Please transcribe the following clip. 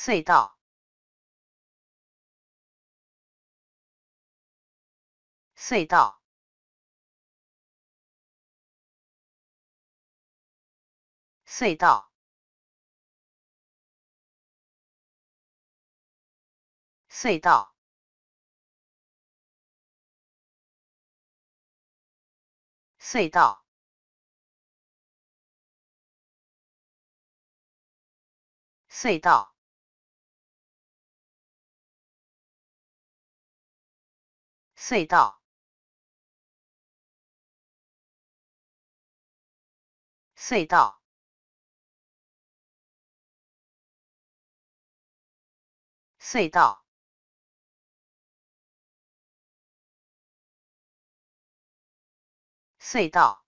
隧道，隧道，隧道，隧道，隧道，隧道。隧道，隧道，隧道，隧道。